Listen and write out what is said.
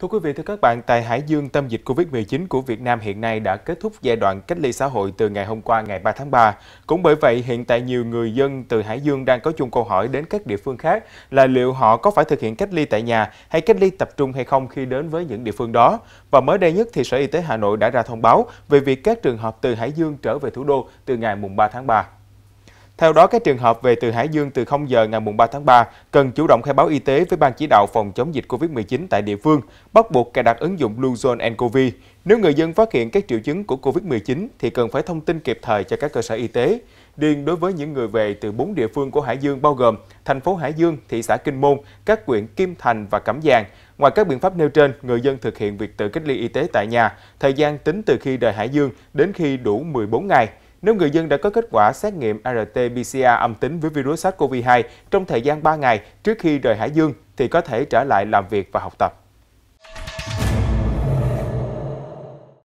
Thưa quý vị, thưa các bạn, tại Hải Dương, tâm dịch COVID-19 của Việt Nam hiện nay đã kết thúc giai đoạn cách ly xã hội từ ngày hôm qua ngày 3 tháng 3. Cũng bởi vậy, hiện tại nhiều người dân từ Hải Dương đang có chung câu hỏi đến các địa phương khác là liệu họ có phải thực hiện cách ly tại nhà hay cách ly tập trung hay không khi đến với những địa phương đó. Và mới đây nhất thì Sở Y tế Hà Nội đã ra thông báo về việc các trường hợp từ Hải Dương trở về thủ đô từ ngày mùng 3 tháng 3. Theo đó, các trường hợp về từ Hải Dương từ 0 giờ ngày 3 tháng 3 cần chủ động khai báo y tế với Ban chỉ đạo phòng chống dịch COVID-19 tại địa phương, bắt buộc cài đặt ứng dụng Bluezone nCoV. Nếu người dân phát hiện các triệu chứng của COVID-19 thì cần phải thông tin kịp thời cho các cơ sở y tế. Điền đối với những người về từ 4 địa phương của Hải Dương bao gồm thành phố Hải Dương, thị xã Kinh Môn, các huyện Kim Thành và Cẩm Giàng, Ngoài các biện pháp nêu trên, người dân thực hiện việc tự cách ly y tế tại nhà, thời gian tính từ khi rời Hải Dương đến khi đủ 14 ngày. Nếu người dân đã có kết quả xét nghiệm RT-PCR âm tính với virus SARS-CoV-2 trong thời gian 3 ngày trước khi rời Hải Dương thì có thể trở lại làm việc và học tập.